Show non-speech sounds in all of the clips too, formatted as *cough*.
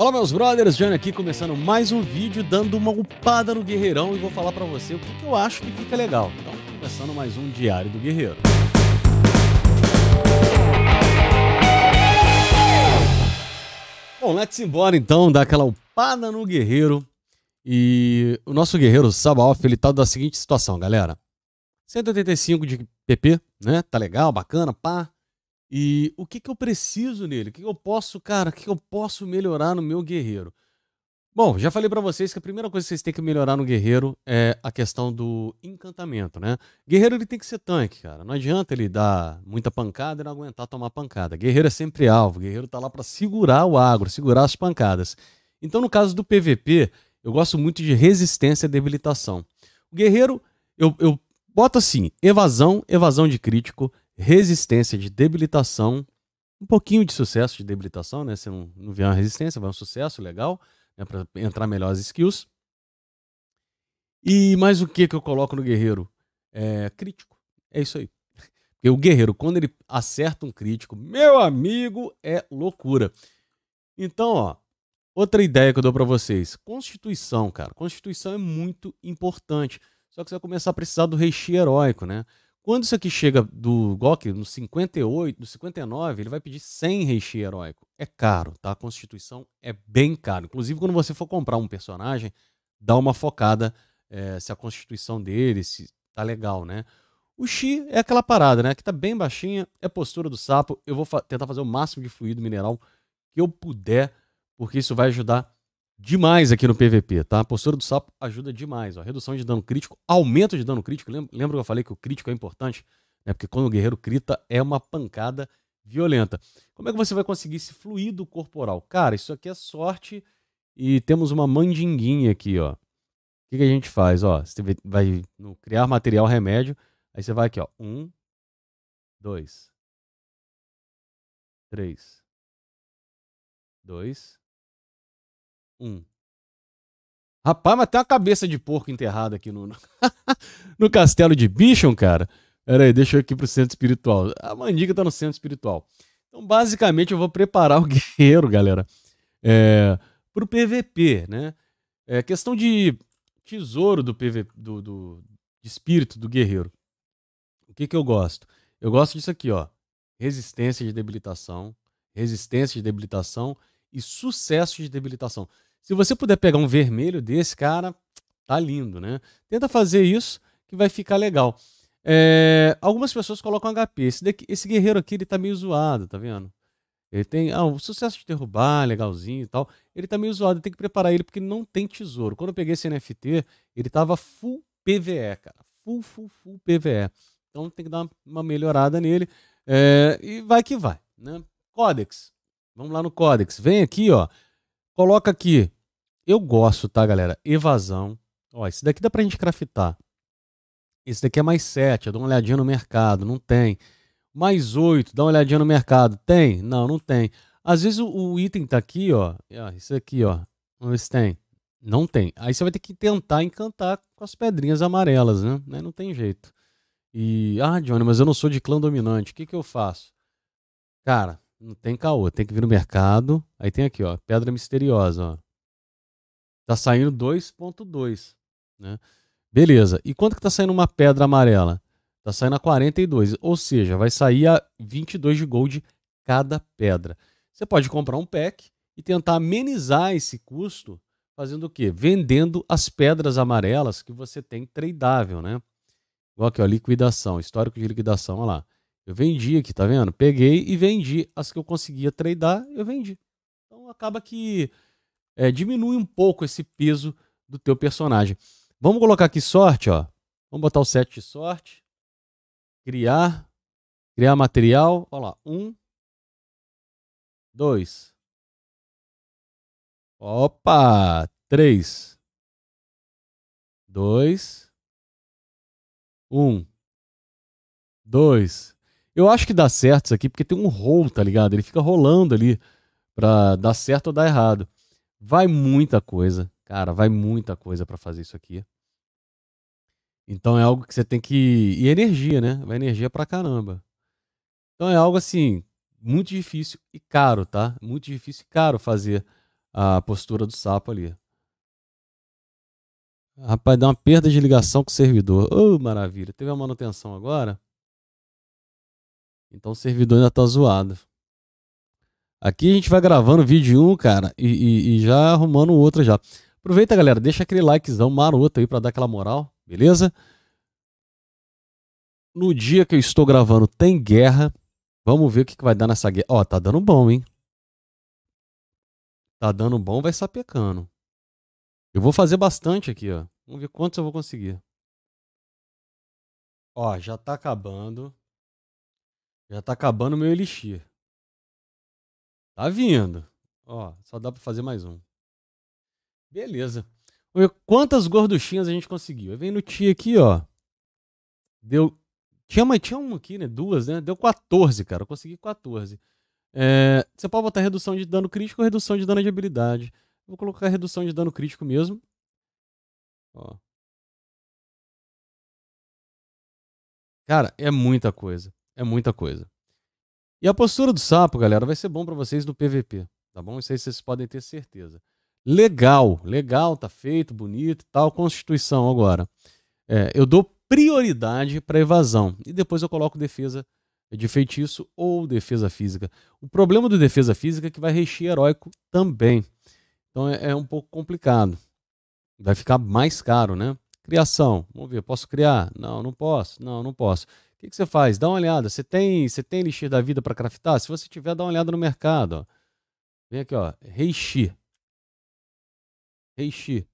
Fala meus brothers, Jânio aqui começando mais um vídeo dando uma upada no Guerreirão e vou falar para você o que, que eu acho que fica legal. Então, começando mais um Diário do Guerreiro. Bom, let's embora então, dar aquela upada no Guerreiro. E o nosso Guerreiro Sabaoff, ele tá da seguinte situação, galera. 185 de PP, né? Tá legal, bacana, pá. E o que, que eu preciso nele? O que, que eu posso, cara, o que, que eu posso melhorar no meu guerreiro? Bom, já falei para vocês que a primeira coisa que vocês têm que melhorar no guerreiro é a questão do encantamento, né? Guerreiro ele tem que ser tanque, cara. Não adianta ele dar muita pancada e não aguentar tomar pancada. Guerreiro é sempre alvo, guerreiro tá lá para segurar o agro, segurar as pancadas. Então, no caso do PVP, eu gosto muito de resistência e debilitação. O guerreiro, eu, eu boto assim: evasão, evasão de crítico, resistência de debilitação, um pouquinho de sucesso de debilitação, né? Se não, não vier uma resistência, vai um sucesso legal, né? para entrar melhor as skills. E mais o que que eu coloco no guerreiro? É crítico. É isso aí. Porque o guerreiro, quando ele acerta um crítico, meu amigo, é loucura. Então, ó, outra ideia que eu dou para vocês. Constituição, cara. Constituição é muito importante. Só que você vai começar a precisar do recheio heróico, né? Quando isso aqui chega do Gok no 58, no 59, ele vai pedir 100 reishi heróico. É caro, tá? A Constituição é bem caro. Inclusive, quando você for comprar um personagem, dá uma focada é, se a Constituição dele se tá legal, né? O Xi é aquela parada, né? Que tá bem baixinha, é postura do sapo. Eu vou fa tentar fazer o máximo de fluido mineral que eu puder, porque isso vai ajudar demais aqui no PVP, tá? A postura do sapo ajuda demais, ó. Redução de dano crítico, aumento de dano crítico. Lembra, lembra que eu falei que o crítico é importante? Né? Porque quando o guerreiro crita, é uma pancada violenta. Como é que você vai conseguir esse fluido corporal? Cara, isso aqui é sorte e temos uma mandinguinha aqui, ó. O que, que a gente faz? Ó, você vai no criar material remédio, aí você vai aqui, ó. Um, dois, três, dois, um. Rapaz, mas tem uma cabeça de porco enterrada aqui no, *laughs* no castelo de Bichon, cara. Pera aí, deixa eu ir aqui pro centro espiritual. A mandiga tá no centro espiritual. Então, basicamente, eu vou preparar o *laughs* guerreiro, galera, é, pro PVP, né? É questão de tesouro do PVP, do, do de espírito do guerreiro. O que que eu gosto? Eu gosto disso aqui, ó. Resistência de debilitação, resistência de debilitação e sucesso de debilitação. Se você puder pegar um vermelho desse, cara, tá lindo, né? Tenta fazer isso que vai ficar legal. É, algumas pessoas colocam HP. Esse, daqui, esse guerreiro aqui, ele tá meio zoado, tá vendo? Ele tem ah, um sucesso de derrubar, legalzinho e tal. Ele tá meio zoado, tem que preparar ele porque não tem tesouro. Quando eu peguei esse NFT, ele tava full PVE, cara. Full, full, full PVE. Então tem que dar uma melhorada nele. É, e vai que vai, né? Codex. Vamos lá no Codex. Vem aqui, ó. Coloca aqui. Eu gosto, tá, galera? Evasão. Ó, esse daqui dá pra gente craftar. Esse daqui é mais 7, eu dou uma olhadinha no mercado, não tem. Mais 8, dá uma olhadinha no mercado, tem? Não, não tem. Às vezes o, o item tá aqui, ó, isso aqui, ó, vamos ver se tem. Não tem. Aí você vai ter que tentar encantar com as pedrinhas amarelas, né? né não tem jeito. E, ah, Johnny, mas eu não sou de clã dominante, o que que eu faço? Cara, não tem caô, tem que vir no mercado. Aí tem aqui, ó, pedra misteriosa, ó. Tá saindo 2.2, né? Beleza. E quanto que tá saindo uma pedra amarela? Tá saindo a 42, ou seja, vai sair a 22 de gold cada pedra. Você pode comprar um pack e tentar amenizar esse custo fazendo o quê? Vendendo as pedras amarelas que você tem tradável, né? Igual aqui, ó, liquidação, histórico de liquidação, olha lá. Eu vendi aqui, tá vendo? Peguei e vendi. As que eu conseguia tradar, eu vendi. Então acaba que é, diminui um pouco esse peso do teu personagem. Vamos colocar aqui sorte, ó. Vamos botar o set de sorte. Criar. Criar material. Olha lá. Um. Dois. Opa! Três. Dois. Um. Dois. Eu acho que dá certo isso aqui, porque tem um roll, tá ligado? Ele fica rolando ali pra dar certo ou dar errado. Vai muita coisa, cara, vai muita coisa para fazer isso aqui. Então é algo que você tem que. E energia, né? Vai energia pra caramba. Então é algo assim, muito difícil e caro, tá? Muito difícil e caro fazer a postura do sapo ali. Rapaz, dá uma perda de ligação com o servidor. oh, maravilha. Teve a manutenção agora. Então o servidor ainda tá zoado. Aqui a gente vai gravando vídeo 1, um, cara, e, e, e, já arrumando outro já. Aproveita, galera, deixa aquele likezão maroto aí para dar aquela moral, beleza? No dia que eu estou gravando tem guerra. Vamos ver o que, que vai dar nessa guerra. Ó, tá dando bom, hein? Tá dando bom, vai sapecando. Eu vou fazer bastante aqui, ó. Vamos ver quantos eu vou conseguir. Ó, já tá acabando. Já tá acabando o meu elixir. Tá vindo. Ó, só dá pra fazer mais um. Beleza. quantas gorduchinhas a gente conseguiu. Eu vem no Ti aqui, ó. Deu. Tinha uma, tinha uma aqui, né? Duas, né? Deu 14, cara. Eu consegui 14. É... você pode botar redução de dano crítico ou redução de dano de habilidade. Vou colocar redução de dano crítico mesmo. Ó. Cara, é muita coisa. É muita coisa. E a postura do sapo, galera, vai ser bom para vocês no PVP, tá bom? Isso aí vocês podem ter certeza. Legal, legal, tá feito, bonito e tal. Constituição agora. É, eu dou prioridade para evasão e depois eu coloco defesa de feitiço ou defesa física. O problema do defesa física é que vai rechear heróico também. Então é, é um pouco complicado. Vai ficar mais caro, né? Criação. Vamos ver, posso criar? Não, não posso. Não, não posso que, que você faz? Dá uma olhada. Você tem, você tem elixir da vida para craftar? Se você tiver, dá uma olhada no mercado. Ó. Vem aqui, ó. Reishi. Reishi.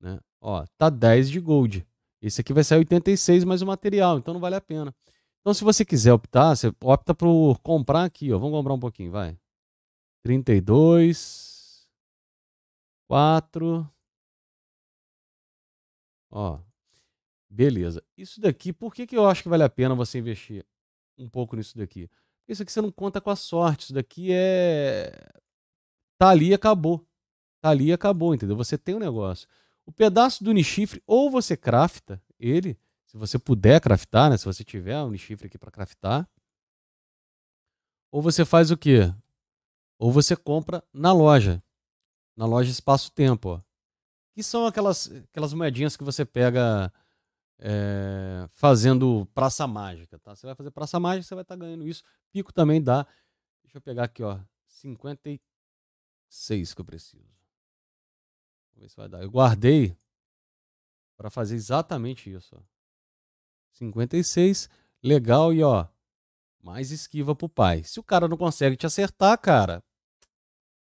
Né? Ó, tá 10 de gold. Esse aqui vai sair 86 mais o material, então não vale a pena. Então, se você quiser optar, você opta por comprar aqui, ó. Vamos comprar um pouquinho, vai. 32. 4. Ó, Beleza. Isso daqui, por que, que eu acho que vale a pena você investir um pouco nisso daqui? Isso aqui você não conta com a sorte. Isso daqui é. Tá ali e acabou. Tá ali e acabou, entendeu? Você tem um negócio. O pedaço do unixifre, ou você crafta ele, se você puder craftar, né? Se você tiver um unixifre aqui para craftar. Ou você faz o quê? Ou você compra na loja. Na loja Espaço Tempo, ó. Que são aquelas, aquelas moedinhas que você pega é, fazendo praça mágica, tá? Você vai fazer praça mágica, você vai estar tá ganhando isso. Pico também dá, deixa eu pegar aqui, ó, 56 que eu preciso. Vamos ver se vai dar. Eu guardei para fazer exatamente isso, ó. 56, legal e ó, mais esquiva pro pai. Se o cara não consegue te acertar, cara,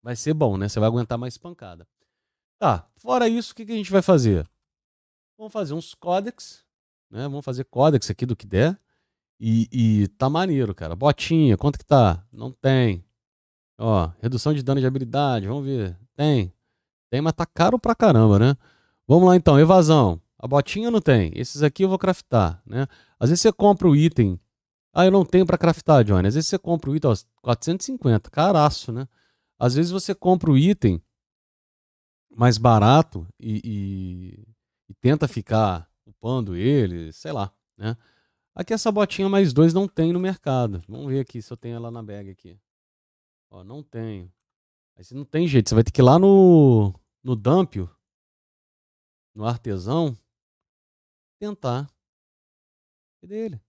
vai ser bom, né? Você vai aguentar mais pancada. Tá, fora isso, o que, que a gente vai fazer? Vamos fazer uns códex né? Vamos fazer códex aqui do que der. E, e tá maneiro, cara. Botinha, quanto que tá? Não tem. Ó, redução de dano de habilidade, vamos ver. Tem. Tem, mas tá caro pra caramba, né? Vamos lá então, evasão. A botinha não tem. Esses aqui eu vou craftar, né? Às vezes você compra o item. Ah, eu não tenho para craftar, Johnny. Às vezes você compra o item, ó, 450, caraço, né? Às vezes você compra o item mais barato e, e, e tenta ficar poupando ele, sei lá, né? Aqui essa botinha mais dois não tem no mercado. Vamos ver aqui se eu tenho ela na bag aqui. Ó, não tenho. Aí não tem jeito, você vai ter que ir lá no no Dampio, no artesão, tentar. dele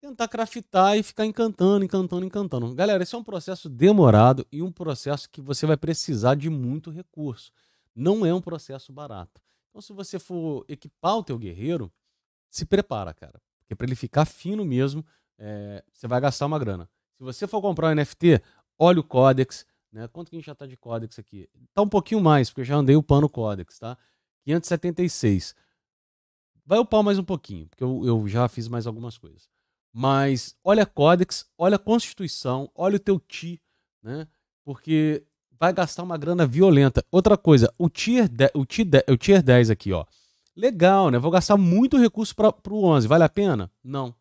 Tentar craftar e ficar encantando, encantando, encantando. Galera, esse é um processo demorado e um processo que você vai precisar de muito recurso. Não é um processo barato. Então, se você for equipar o teu guerreiro, se prepara, cara. Porque para ele ficar fino mesmo, é, você vai gastar uma grana. Se você for comprar um NFT, olha o Codex, né? Quanto que a gente já tá de Codex aqui? Tá um pouquinho mais, porque eu já andei upando o Codex, tá? 576. Vai upar mais um pouquinho, porque eu, eu já fiz mais algumas coisas. Mas olha Codex, olha Constituição, olha o teu TI, né? Porque vai gastar uma grana violenta. Outra coisa, o tier, 10, o tier, o tier 10 aqui, ó. Legal, né? Vou gastar muito recurso para o 11. Vale a pena? Não.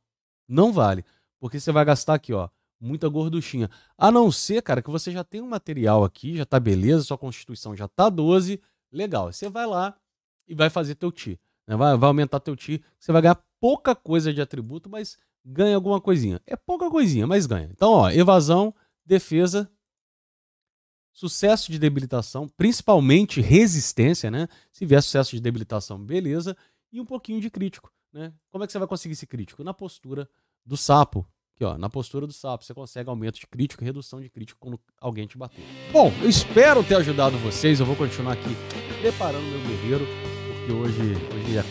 Não vale. Porque você vai gastar aqui, ó, muita gorduchinha. A não ser, cara, que você já tem um material aqui, já tá beleza, sua constituição já tá 12. Legal. Você vai lá e vai fazer teu ti. Né? Vai, vai aumentar teu ti. Você vai ganhar pouca coisa de atributo, mas ganha alguma coisinha. É pouca coisinha, mas ganha. Então, ó, evasão, defesa, Sucesso de debilitação, principalmente resistência, né? Se vier sucesso de debilitação, beleza. E um pouquinho de crítico, né? Como é que você vai conseguir esse crítico? Na postura do sapo, Aqui, ó, na postura do sapo, você consegue aumento de crítico e redução de crítico quando alguém te bater. Bom, eu espero ter ajudado vocês. Eu vou continuar aqui preparando meu guerreiro, porque hoje, hoje é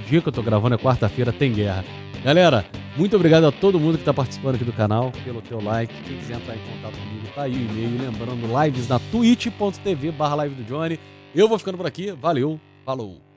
o dia que eu tô gravando, é quarta-feira, tem guerra. Galera, muito obrigado a todo mundo que está participando aqui do canal, pelo teu like. Quem quiser entrar em contato comigo, tá aí o e-mail. Lembrando, lives na twitch.tv barra live do Johnny. Eu vou ficando por aqui. Valeu, falou!